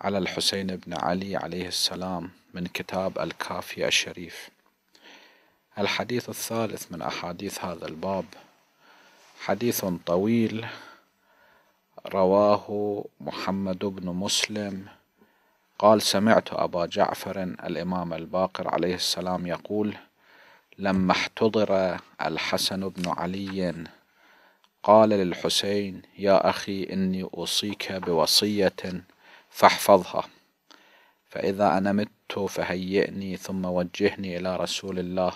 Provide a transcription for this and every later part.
على الحسين بن علي عليه السلام من كتاب الكافي الشريف الحديث الثالث من أحاديث هذا الباب حديث طويل رواه محمد بن مسلم قال سمعت أبا جعفر الإمام الباقر عليه السلام يقول لما احتضر الحسن بن علي قال للحسين يا أخي إني أوصيك بوصية فاحفظها فإذا أنا مت فهيئني ثم وجهني إلى رسول الله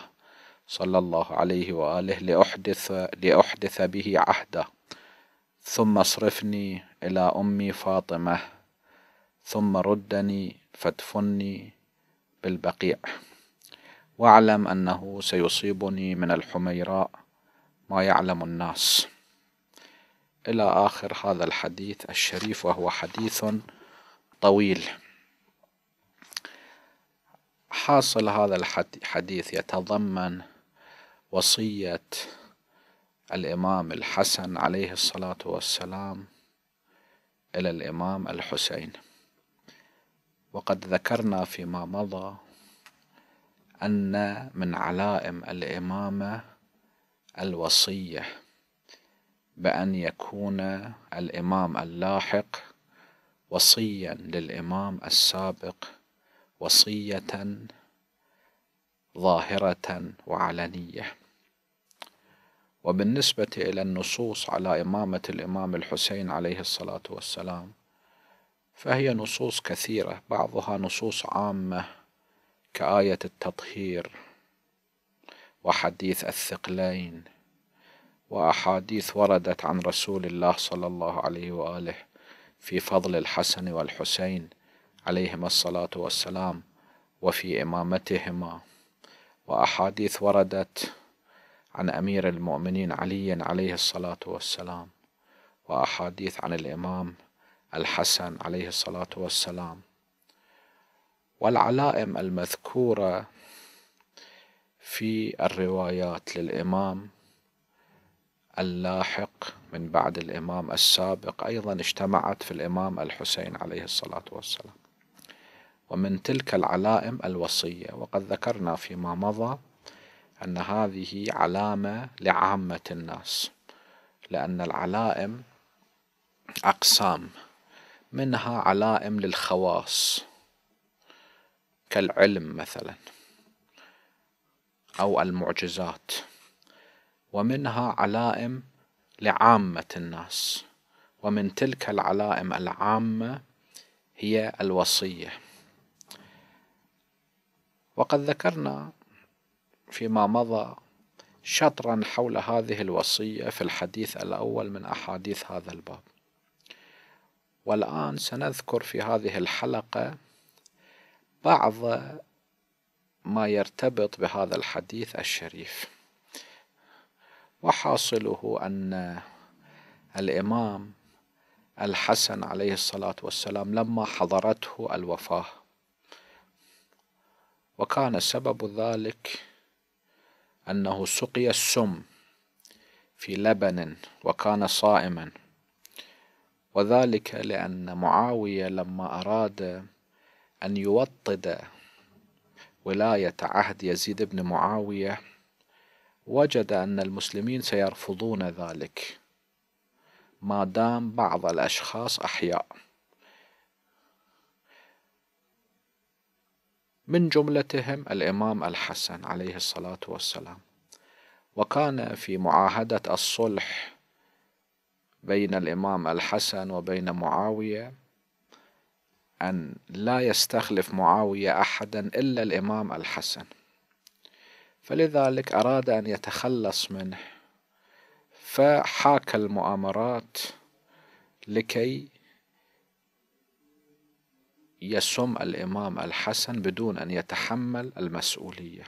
صلى الله عليه وآله لأحدث, لأحدث به عهدا ثم اصرفني إلى أمي فاطمة ثم ردني فادفني بالبقيع واعلم أنه سيصيبني من الحميراء ما يعلم الناس إلى آخر هذا الحديث الشريف وهو حديث طويل حاصل هذا الحديث يتضمن وصية الإمام الحسن عليه الصلاة والسلام إلى الإمام الحسين وقد ذكرنا فيما مضى أن من علائم الإمامة الوصية بأن يكون الإمام اللاحق وصيا للامام السابق وصيه ظاهره وعلنيه وبالنسبه الى النصوص على امامه الامام الحسين عليه الصلاه والسلام فهي نصوص كثيره بعضها نصوص عامه كايه التطهير وحديث الثقلين واحاديث وردت عن رسول الله صلى الله عليه واله في فضل الحسن والحسين عليهما الصلاة والسلام وفي إمامتهما وأحاديث وردت عن أمير المؤمنين علي عليه الصلاة والسلام وأحاديث عن الإمام الحسن عليه الصلاة والسلام والعلائم المذكورة في الروايات للإمام اللاحق من بعد الإمام السابق أيضا اجتمعت في الإمام الحسين عليه الصلاة والسلام ومن تلك العلائم الوصية وقد ذكرنا فيما مضى أن هذه علامة لعامة الناس لأن العلائم أقسام منها علائم للخواص كالعلم مثلا أو المعجزات ومنها علائم لعامة الناس ومن تلك العلائم العامة هي الوصية وقد ذكرنا فيما مضى شطرا حول هذه الوصية في الحديث الأول من أحاديث هذا الباب والآن سنذكر في هذه الحلقة بعض ما يرتبط بهذا الحديث الشريف وحاصله أن الإمام الحسن عليه الصلاة والسلام لما حضرته الوفاة وكان سبب ذلك أنه سقي السم في لبن وكان صائما وذلك لأن معاوية لما أراد أن يوطد ولاية عهد يزيد بن معاوية وجد أن المسلمين سيرفضون ذلك ما دام بعض الأشخاص أحياء من جملتهم الإمام الحسن عليه الصلاة والسلام وكان في معاهدة الصلح بين الإمام الحسن وبين معاوية أن لا يستخلف معاوية أحدا إلا الإمام الحسن فلذلك أراد أن يتخلص منه فحاك المؤامرات لكي يسم الإمام الحسن بدون أن يتحمل المسؤولية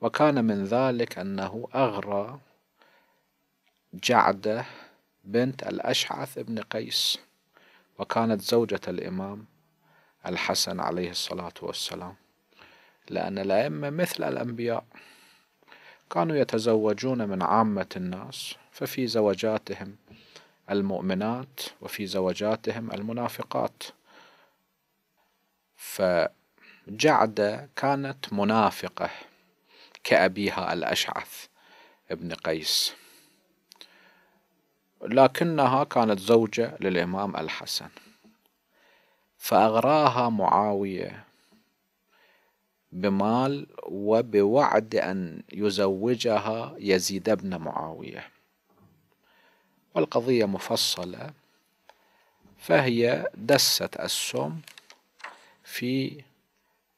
وكان من ذلك أنه أغرى جعده بنت الأشعث بن قيس وكانت زوجة الإمام الحسن عليه الصلاة والسلام لأن الأئمة مثل الأنبياء كانوا يتزوجون من عامة الناس ففي زوجاتهم المؤمنات وفي زوجاتهم المنافقات فجعدة كانت منافقة كأبيها الأشعث ابن قيس لكنها كانت زوجة للإمام الحسن فأغراها معاوية بمال وبوعد أن يزوجها يزيد بن معاوية والقضية مفصلة فهي دست السم في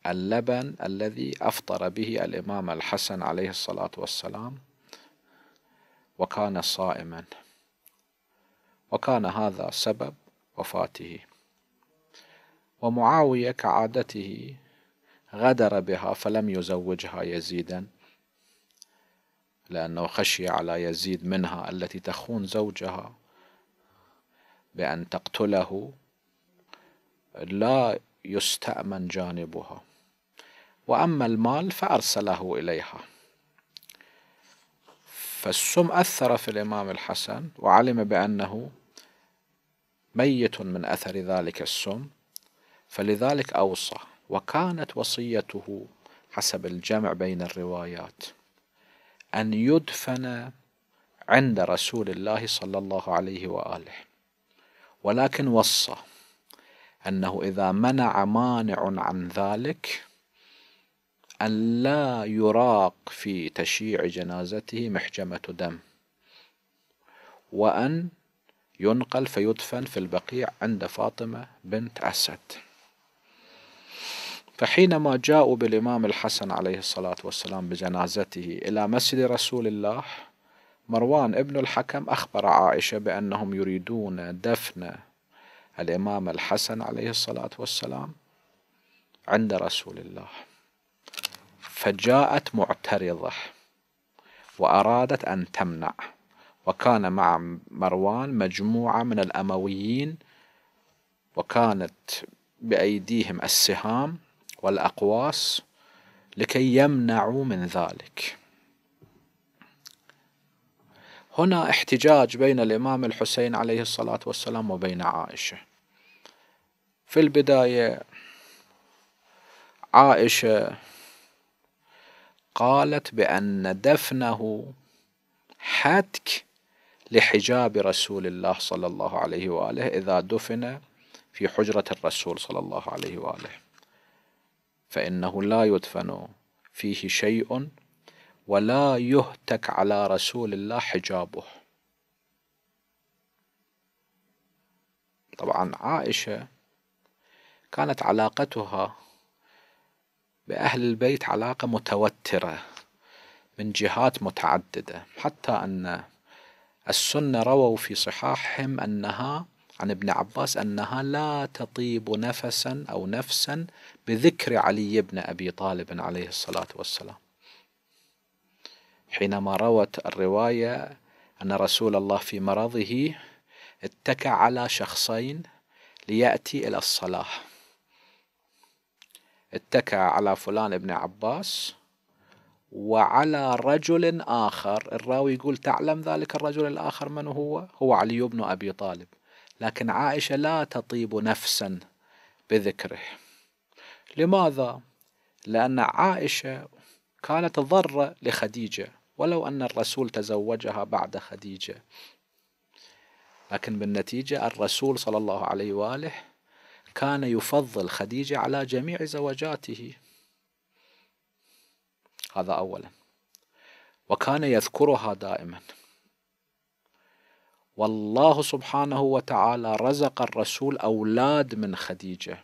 اللبن الذي أفطر به الإمام الحسن عليه الصلاة والسلام وكان صائما وكان هذا سبب وفاته ومعاوية كعادته غدر بها فلم يزوجها يزيدا لأنه خشي على يزيد منها التي تخون زوجها بأن تقتله لا يستأمن جانبها وأما المال فأرسله إليها فالسم أثر في الإمام الحسن وعلم بأنه ميت من أثر ذلك السم فلذلك أوصى وكانت وصيته حسب الجمع بين الروايات أن يدفن عند رسول الله صلى الله عليه وآله ولكن وصى أنه إذا منع مانع عن ذلك أن لا يراق في تشييع جنازته محجمة دم وأن ينقل فيدفن في البقيع عند فاطمة بنت أسد فحينما جاءوا بالإمام الحسن عليه الصلاة والسلام بجنازته إلى مسجد رسول الله مروان ابن الحكم أخبر عائشة بأنهم يريدون دفن الإمام الحسن عليه الصلاة والسلام عند رسول الله فجاءت معترضة وأرادت أن تمنع وكان مع مروان مجموعة من الأمويين وكانت بأيديهم السهام والأقواس لكي يمنعوا من ذلك هنا احتجاج بين الإمام الحسين عليه الصلاة والسلام وبين عائشة في البداية عائشة قالت بأن دفنه حتك لحجاب رسول الله صلى الله عليه وآله إذا دفن في حجرة الرسول صلى الله عليه وآله فإنه لا يدفن فيه شيء ولا يهتك على رسول الله حجابه طبعا عائشة كانت علاقتها بأهل البيت علاقة متوترة من جهات متعددة حتى أن السنة رووا في صحاحهم أنها عن ابن عباس أنها لا تطيب نفسا أو نفسا بذكر علي بن أبي طالب عليه الصلاة والسلام حينما روت الرواية أن رسول الله في مرضه اتكى على شخصين ليأتي إلى الصلاة اتكى على فلان ابن عباس وعلى رجل آخر الراوي يقول تعلم ذلك الرجل الآخر من هو؟ هو علي بن أبي طالب لكن عائشة لا تطيب نفسا بذكره لماذا؟ لأن عائشة كانت ضرة لخديجة ولو أن الرسول تزوجها بعد خديجة لكن بالنتيجة الرسول صلى الله عليه وآله كان يفضل خديجة على جميع زوجاته هذا أولا وكان يذكرها دائما والله سبحانه وتعالى رزق الرسول أولاد من خديجة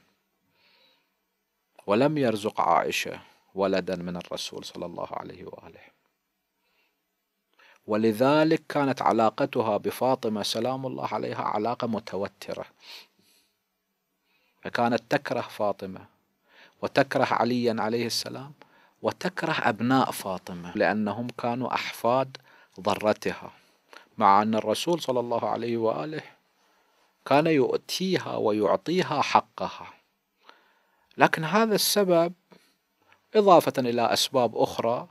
ولم يرزق عائشة ولدا من الرسول صلى الله عليه وآله ولذلك كانت علاقتها بفاطمة سلام الله عليها علاقة متوترة فكانت تكره فاطمة وتكره عليا عليه السلام وتكره أبناء فاطمة لأنهم كانوا أحفاد ضرتها مع أن الرسول صلى الله عليه وآله كان يؤتيها ويعطيها حقها لكن هذا السبب إضافة إلى أسباب أخرى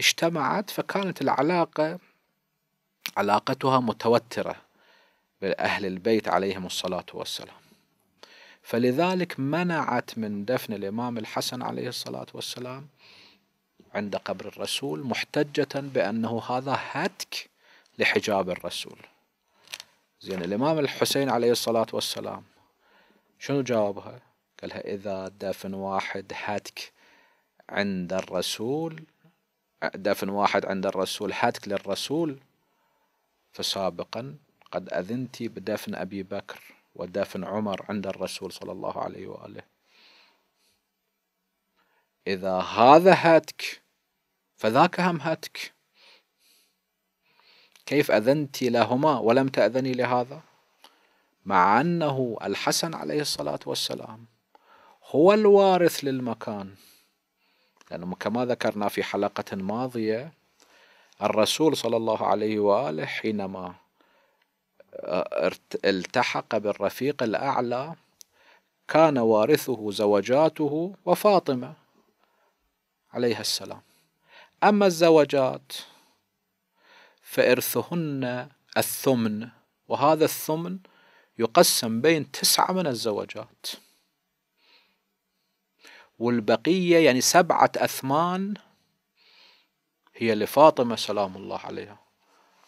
اجتمعت فكانت العلاقة علاقتها متوترة بأهل البيت عليهم الصلاة والسلام فلذلك منعت من دفن الإمام الحسن عليه الصلاة والسلام عند قبر الرسول محتجة بأنه هذا هتك لحجاب الرسول زين الإمام الحسين عليه الصلاة والسلام شنو جاوبها قال لها إذا دفن واحد هتك عند الرسول دفن واحد عند الرسول هتك للرسول فسابقا قد أذنت بدفن أبي بكر ودفن عمر عند الرسول صلى الله عليه وآله إذا هذا هتك فذاك هم هتك كيف أذنت لهما ولم تأذني لهذا مع أنه الحسن عليه الصلاة والسلام هو الوارث للمكان لأنه كما ذكرنا في حلقة ماضية الرسول صلى الله عليه وآله حينما آه، التحق بالرفيق الأعلى كان وارثه زوجاته وفاطمة عليها السلام أما الزوجات فإرثهن الثمن وهذا الثمن يقسم بين تسعة من الزوجات والبقية يعني سبعة أثمان هي لفاطمة سلام الله عليها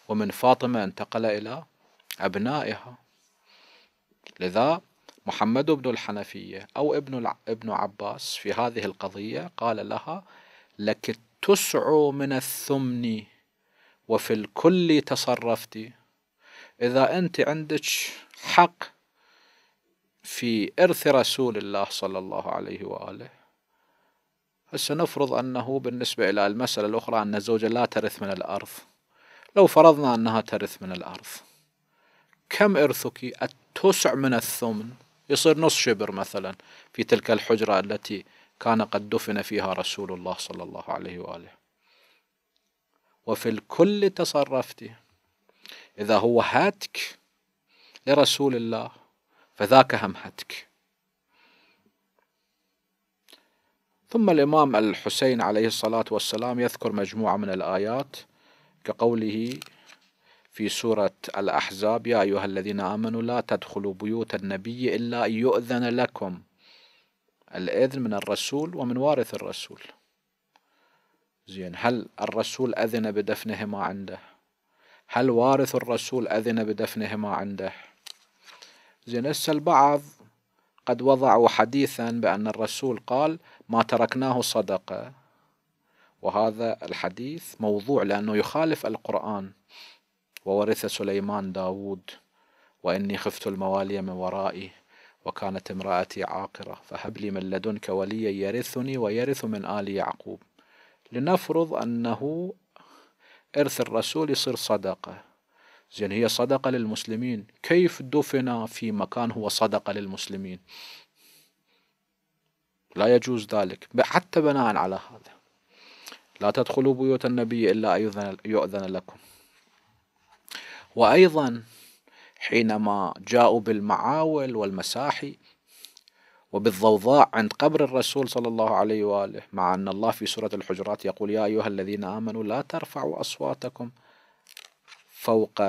ومن فاطمة انتقل إلى أبنائها لذا محمد بن الحنفية أو ابن ابن عباس في هذه القضية قال لها لك التسع من الثمن وفي الكل تصرفتي إذا أنت عندك حق في إرث رسول الله صلى الله عليه وآله هسه نفرض أنه بالنسبة إلى المسألة الأخرى أن الزوجة لا ترث من الأرض لو فرضنا أنها ترث من الأرض كم إرثك التسع من الثمن يصير نص شبر مثلا في تلك الحجرة التي كان قد دفن فيها رسول الله صلى الله عليه وآله وفي الكل تصرفت إذا هو هاتك لرسول الله فذاك همهتك ثم الإمام الحسين عليه الصلاة والسلام يذكر مجموعة من الآيات كقوله في سورة الأحزاب يا أيها الذين آمنوا لا تدخلوا بيوت النبي إلا أن يؤذن لكم الإذن من الرسول ومن وارث الرسول زين هل الرسول أذن بدفنهما عنده هل وارث الرسول أذن بدفنهما عنده زين هسه البعض قد وضعوا حديثا بأن الرسول قال ما تركناه صدقة وهذا الحديث موضوع لأنه يخالف القرآن وورث سليمان داود وإني خفت الموالي من ورائي وكانت امرأتي عاقرة فهب لي من لدنك وليا يرثني ويرث من آل يعقوب لنفرض أنه إرث الرسول يصير صدقة زين هي صدقة للمسلمين كيف دفن في مكان هو صدقة للمسلمين لا يجوز ذلك حتى بناء على هذا لا تدخلوا بيوت النبي إلا يؤذن لكم وأيضا حينما جاءوا بالمعاول والمساحي وبالضوضاء عند قبر الرسول صلى الله عليه وآله مع أن الله في سورة الحجرات يقول يا أيها الذين آمنوا لا ترفعوا أصواتكم فوق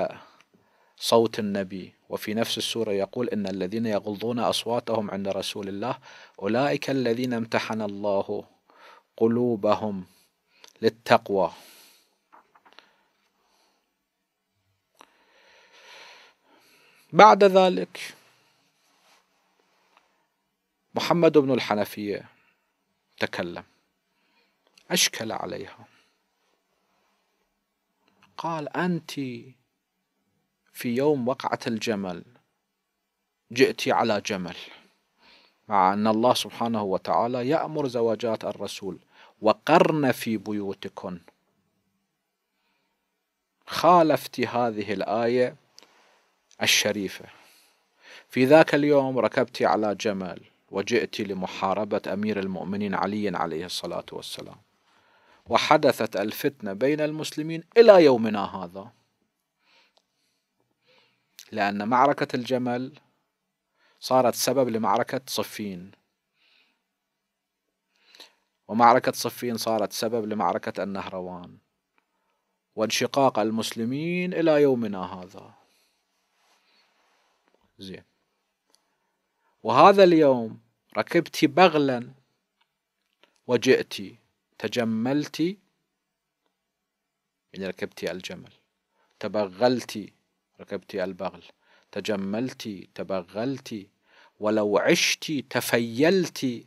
صوت النبي وفي نفس السورة يقول إن الذين يغضون أصواتهم عند رسول الله أولئك الذين امتحن الله قلوبهم للتقوى بعد ذلك محمد بن الحنفية تكلم أشكل عليها قال أنت في يوم وقعة الجمل جئت على جمل مع أن الله سبحانه وتعالى يأمر زواجات الرسول وقرن في بيوتكن خالفت هذه الآية الشريفة في ذاك اليوم ركبت على جمل وجئت لمحاربة أمير المؤمنين علي عليه الصلاة والسلام وحدثت الفتنة بين المسلمين إلى يومنا هذا لأن معركة الجمل صارت سبب لمعركة صفين ومعركة صفين صارت سبب لمعركة النهروان وانشقاق المسلمين إلى يومنا هذا زين وهذا اليوم ركبت بغلا وجئت تجملت يعني ركبت الجمل تبغلت ركبت البغل تجملت تبغلت ولو عشت تفيلت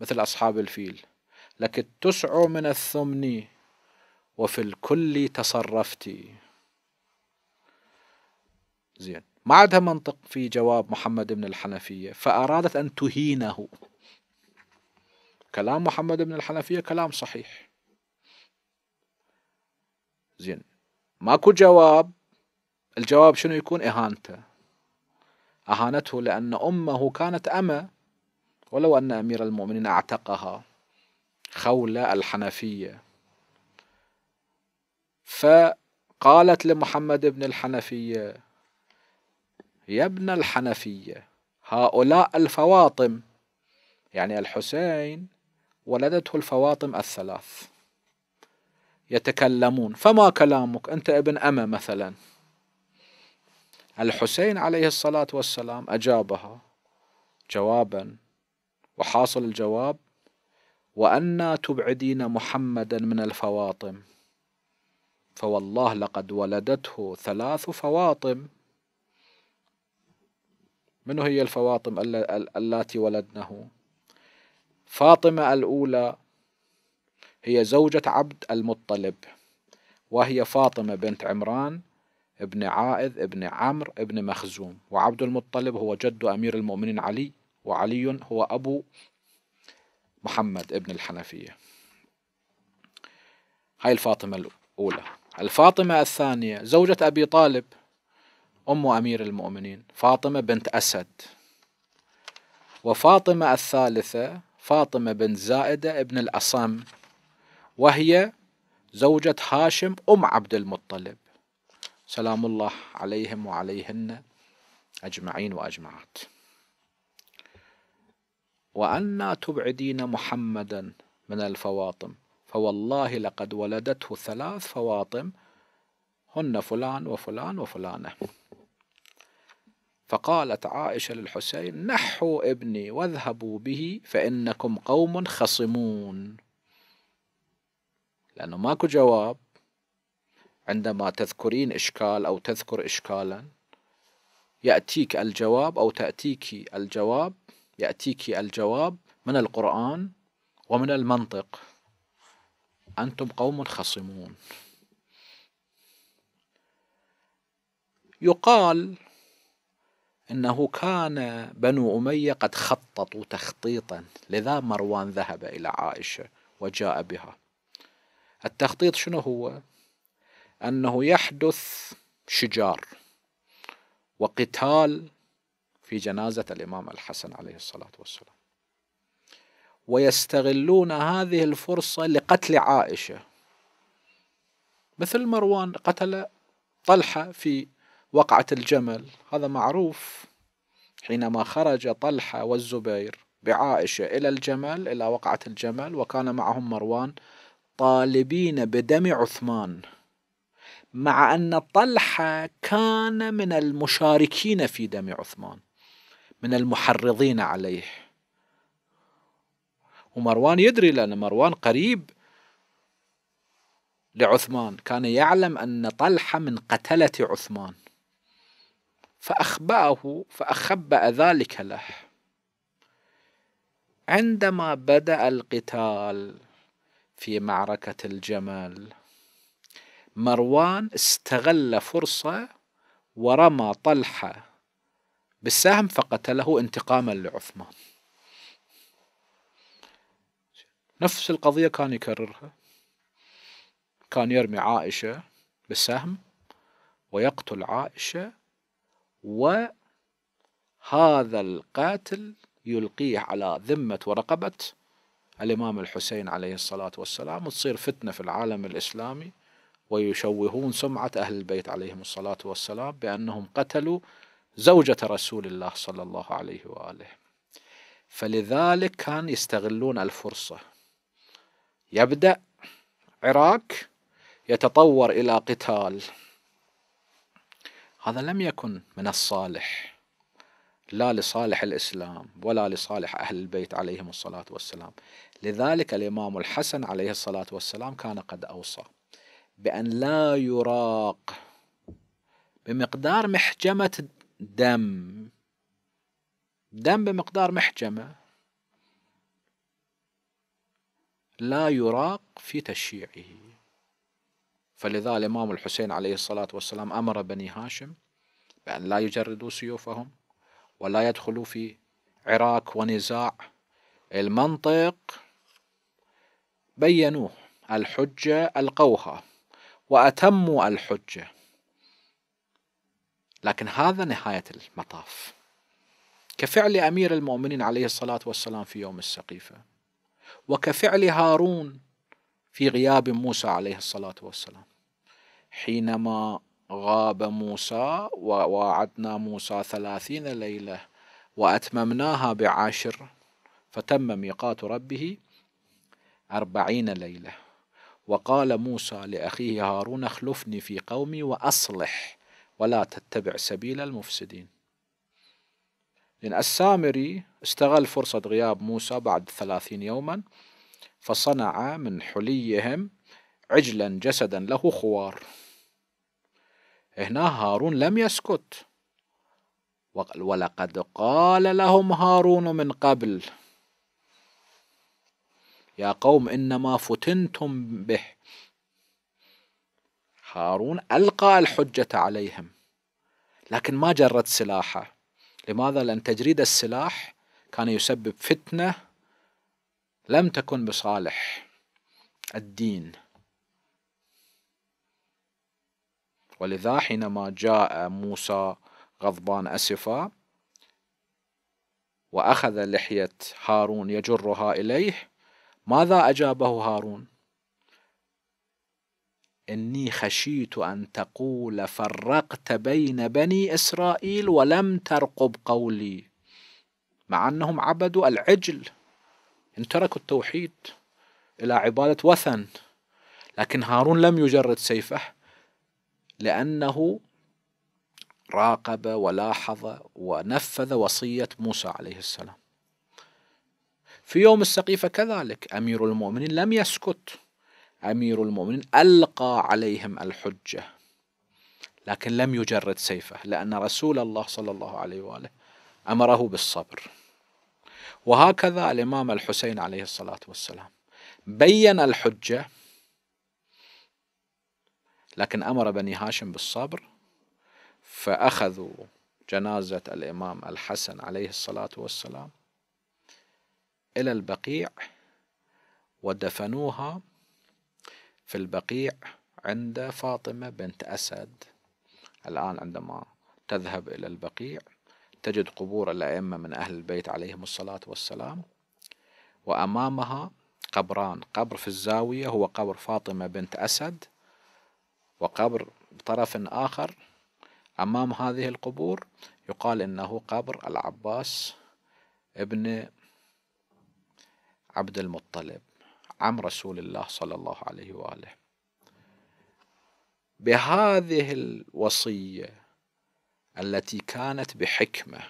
مثل أصحاب الفيل لك التسع من الثمن وفي الكل تصرفت زين ما عندها منطق في جواب محمد بن الحنفية فأرادت أن تهينه كلام محمد بن الحنفية كلام صحيح زين ماكو جواب الجواب شنو يكون إهانته أهانته لأن أمه كانت أمة ولو أن أمير المؤمنين أعتقها خولة الحنفية فقالت لمحمد بن الحنفية يا ابن الحنفية هؤلاء الفواطم يعني الحسين ولدته الفواطم الثلاث يتكلمون فما كلامك أنت ابن أمة مثلا الحسين عليه الصلاة والسلام أجابها جوابا وحاصل الجواب وأنا تبعدين محمدا من الفواطم فوالله لقد ولدته ثلاث فواطم من هي الفواطم اللاتي ولدنه فاطمة الأولى هي زوجة عبد المطلب وهي فاطمة بنت عمران ابن عائذ ابن عمرو ابن مخزوم وعبد المطلب هو جد أمير المؤمنين علي وعلي هو أبو محمد ابن الحنفية هاي الفاطمة الأولى الفاطمة الثانية زوجة أبي طالب أم أمير المؤمنين فاطمة بنت أسد وفاطمة الثالثة فاطمة بنت زائدة ابن الأصم وهي زوجة هاشم أم عبد المطلب سلام الله عليهم وعليهن أجمعين وأجمعات وأنا تبعدين محمدا من الفواطم فوالله لقد ولدته ثلاث فواطم هن فلان وفلان وفلانة فقالت عائشة للحسين نحوا ابني واذهبوا به فإنكم قوم خصمون لأنه ماكو جواب عندما تذكرين إشكال أو تذكر إشكالا يأتيك الجواب أو تأتيك الجواب يأتيك الجواب من القرآن ومن المنطق أنتم قوم خصمون يقال أنه كان بنو أمية قد خططوا تخطيطا لذا مروان ذهب إلى عائشة وجاء بها التخطيط شنو هو أنه يحدث شجار وقتال في جنازة الإمام الحسن عليه الصلاة والسلام ويستغلون هذه الفرصة لقتل عائشة مثل مروان قتل طلحة في وقعة الجمل هذا معروف حينما خرج طلحة والزبير بعائشة إلى الجمل إلى وقعة الجمل وكان معهم مروان طالبين بدم عثمان مع أن طلحة كان من المشاركين في دم عثمان من المحرضين عليه ومروان يدري لأن مروان قريب لعثمان كان يعلم أن طلحة من قتلة عثمان فأخبأه فأخبأ ذلك له عندما بدأ القتال في معركة الجمل مروان استغل فرصة ورمى طلحة بالسهم فقتله انتقاما لعثمان نفس القضية كان يكررها كان يرمي عائشة بالسهم ويقتل عائشة وهذا القاتل يلقيه على ذمة ورقبة الإمام الحسين عليه الصلاة والسلام وتصير فتنة في العالم الإسلامي ويشوهون سمعة أهل البيت عليهم الصلاة والسلام بأنهم قتلوا زوجة رسول الله صلى الله عليه وآله فلذلك كان يستغلون الفرصة يبدأ عراك يتطور إلى قتال هذا لم يكن من الصالح لا لصالح الإسلام ولا لصالح أهل البيت عليهم الصلاة والسلام لذلك الإمام الحسن عليه الصلاة والسلام كان قد أوصى بأن لا يراق بمقدار محجمة دم دم بمقدار محجمة لا يراق في تشييعه فلذا الإمام الحسين عليه الصلاة والسلام أمر بني هاشم بأن لا يجردوا سيوفهم ولا يدخلوا في عراك ونزاع المنطق بينوه الحجة ألقوها وأتموا الحجة لكن هذا نهاية المطاف كفعل أمير المؤمنين عليه الصلاة والسلام في يوم السقيفة وكفعل هارون في غياب موسى عليه الصلاة والسلام حينما غاب موسى وواعدنا موسى ثلاثين ليلة وأتممناها بعشر فتم ميقات ربه أربعين ليلة وقال موسى لأخيه هارون اخلفني في قومي وأصلح ولا تتبع سبيل المفسدين لأن السامري استغل فرصة غياب موسى بعد ثلاثين يوما فصنع من حليهم عجلا جسدا له خوار هنا هارون لم يسكت ولقد قال لهم هارون من قبل يا قوم إنما فتنتم به هارون ألقى الحجة عليهم لكن ما جرد سلاحه لماذا؟ لأن تجريد السلاح كان يسبب فتنة لم تكن بصالح الدين ولذا حينما جاء موسى غضبان أسفا وأخذ لحية هارون يجرها إليه ماذا أجابه هارون إني خشيت أن تقول فرقت بين بني إسرائيل ولم ترقب قولي مع أنهم عبدوا العجل إن تركوا التوحيد إلى عبادة وثن لكن هارون لم يجرد سيفه لأنه راقب ولاحظ ونفذ وصية موسى عليه السلام في يوم السقيفة كذلك أمير المؤمنين لم يسكت أمير المؤمنين ألقى عليهم الحجة لكن لم يجرد سيفه لأن رسول الله صلى الله عليه وآله أمره بالصبر وهكذا الإمام الحسين عليه الصلاة والسلام بين الحجة لكن أمر بني هاشم بالصبر فأخذوا جنازة الإمام الحسن عليه الصلاة والسلام إلى البقيع ودفنوها في البقيع عند فاطمة بنت أسد الآن عندما تذهب إلى البقيع تجد قبور الأئمة من أهل البيت عليهم الصلاة والسلام وأمامها قبران قبر في الزاوية هو قبر فاطمة بنت أسد وقبر بطرف آخر أمام هذه القبور يقال إنه قبر العباس ابن عبد المطلب عم رسول الله صلى الله عليه وآله بهذه الوصية التي كانت بحكمة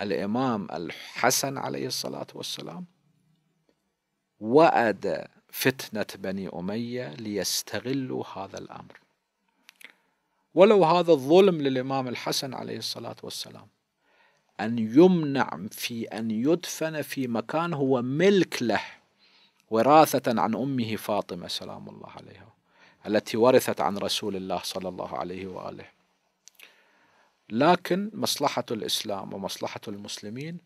الإمام الحسن عليه الصلاة والسلام وأدى فتنة بني أمية ليستغلوا هذا الأمر ولو هذا الظلم للإمام الحسن عليه الصلاة والسلام أن يمنع في أن يدفن في مكان هو ملك له وراثة عن أمه فاطمة سلام الله عليها التي ورثت عن رسول الله صلى الله عليه وآله لكن مصلحة الإسلام ومصلحة المسلمين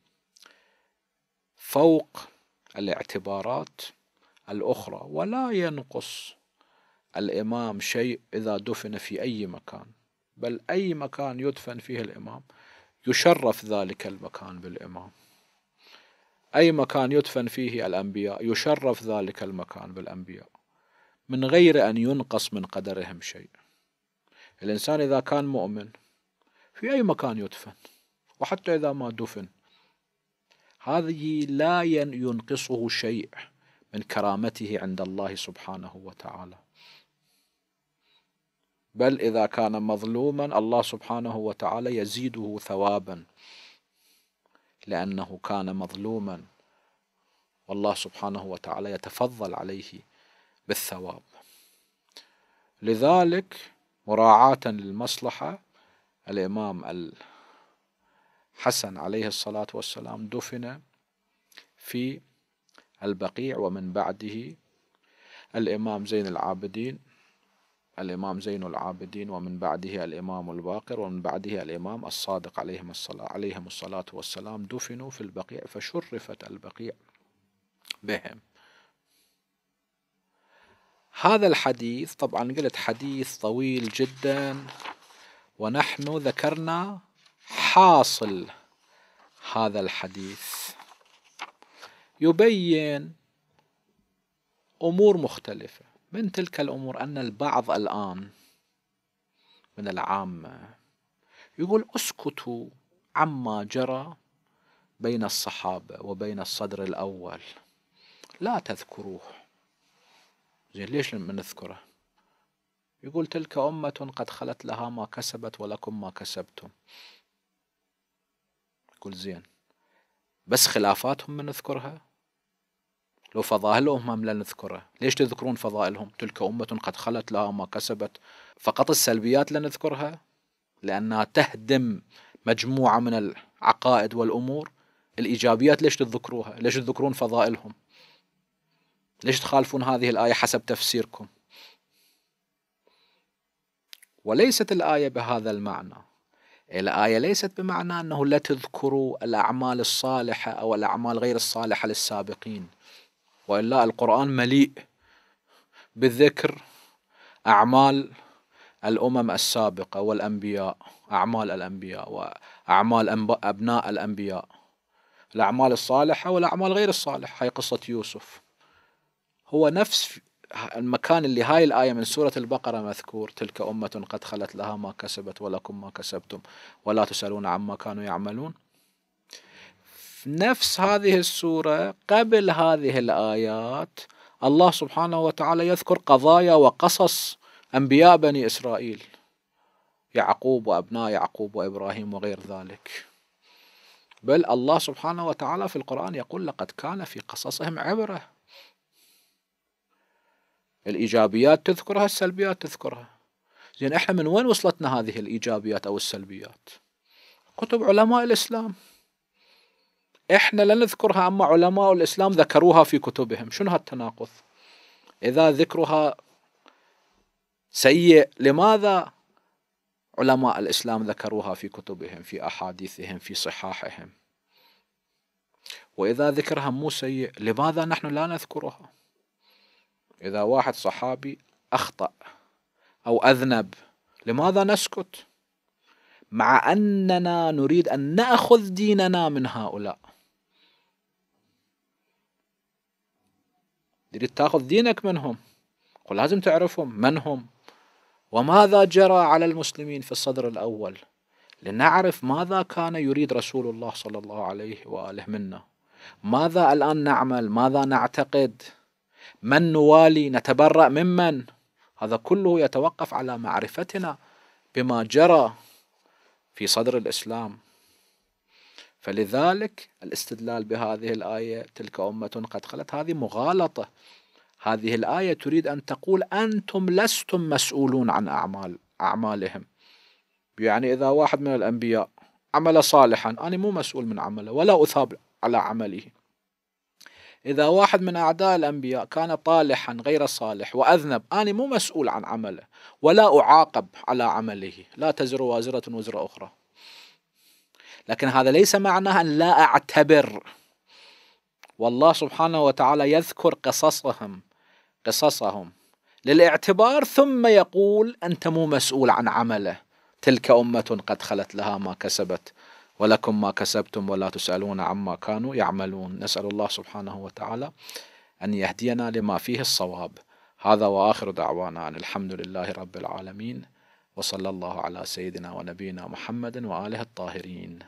فوق الاعتبارات الأخرى ولا ينقص الإمام شيء إذا دفن في أي مكان بل أي مكان يدفن فيه الإمام يشرف ذلك المكان بالإمام أي مكان يدفن فيه الأنبياء يشرف ذلك المكان بالأنبياء من غير أن ينقص من قدرهم شيء الإنسان إذا كان مؤمن في أي مكان يدفن وحتى إذا ما دفن هذه لا ينقصه شيء من كرامته عند الله سبحانه وتعالى بل إذا كان مظلوما الله سبحانه وتعالى يزيده ثوابا لأنه كان مظلوما والله سبحانه وتعالى يتفضل عليه بالثواب لذلك مراعاة للمصلحة الإمام الحسن عليه الصلاة والسلام دفن في البقيع ومن بعده الإمام زين العابدين الإمام زين العابدين ومن بعده الإمام الباقر ومن بعده الإمام الصادق عليهم الصلاة, عليهم الصلاة والسلام دفنوا في البقيع فشرفت البقيع بهم هذا الحديث طبعا قلت حديث طويل جدا ونحن ذكرنا حاصل هذا الحديث يبين أمور مختلفة من تلك الأمور أن البعض الآن من العامة يقول اسكتوا عما جرى بين الصحابة وبين الصدر الأول لا تذكروه زين ليش نذكره يقول تلك أمة قد خلت لها ما كسبت ولكم ما كسبتم يقول زين بس خلافاتهم من نذكرها لو فضائلهم هم لن نذكرها ليش تذكرون فضائلهم تلك أمة قد خلت لها ما كسبت فقط السلبيات لن نذكرها لأنها تهدم مجموعة من العقائد والأمور الإيجابيات ليش تذكروها ليش تذكرون فضائلهم ليش تخالفون هذه الآية حسب تفسيركم وليست الآية بهذا المعنى الآية ليست بمعنى أنه لا تذكروا الأعمال الصالحة أو الأعمال غير الصالحة للسابقين وإلا القرآن مليء بالذكر أعمال الأمم السابقة والأنبياء أعمال الأنبياء وأعمال أبناء الأنبياء الأعمال الصالحة والأعمال غير الصالحة هي قصة يوسف هو نفس المكان اللي هاي الآية من سورة البقرة مذكور تلك أمة قد خلت لها ما كسبت ولكم ما كسبتم ولا تسألون عما كانوا يعملون في نفس هذه السورة قبل هذه الآيات الله سبحانه وتعالى يذكر قضايا وقصص أنبياء بني إسرائيل يعقوب وأبناء يعقوب وإبراهيم وغير ذلك بل الله سبحانه وتعالى في القرآن يقول لقد كان في قصصهم عبره الايجابيات تذكرها السلبيات تذكرها زين احنا من وين وصلتنا هذه الايجابيات او السلبيات كتب علماء الاسلام احنا لا نذكرها اما علماء الاسلام ذكروها في كتبهم شنو هالتناقض اذا ذكرها سيء لماذا علماء الاسلام ذكروها في كتبهم في احاديثهم في صحاحهم واذا ذكرها مو سيء لماذا نحن لا نذكرها إذا واحد صحابي أخطأ أو أذنب لماذا نسكت؟ مع أننا نريد أن نأخذ ديننا من هؤلاء تريد تأخذ دينك منهم قل لازم تعرفهم من هم وماذا جرى على المسلمين في الصدر الأول لنعرف ماذا كان يريد رسول الله صلى الله عليه وآله منا ماذا الآن نعمل ماذا نعتقد من نوالي نتبرأ ممن هذا كله يتوقف على معرفتنا بما جرى في صدر الإسلام فلذلك الاستدلال بهذه الآية تلك أمة قد خلت هذه مغالطة هذه الآية تريد أن تقول أنتم لستم مسؤولون عن أعمال أعمالهم يعني إذا واحد من الأنبياء عمل صالحا أنا مو مسؤول من عمله ولا أثاب على عمله إذا واحد من أعداء الأنبياء كان طالحا غير صالح وأذنب أنا مو مسؤول عن عمله ولا أعاقب على عمله لا تزر وازرة وزر أخرى لكن هذا ليس معناه أن لا أعتبر والله سبحانه وتعالى يذكر قصصهم قصصهم للاعتبار ثم يقول أنت مو مسؤول عن عمله تلك أمة قد خلت لها ما كسبت ولكم ما كسبتم ولا تسألون عما كانوا يعملون نسأل الله سبحانه وتعالى أن يهدينا لما فيه الصواب هذا وآخر دعوانا أن الحمد لله رب العالمين وصلى الله على سيدنا ونبينا محمد وآله الطاهرين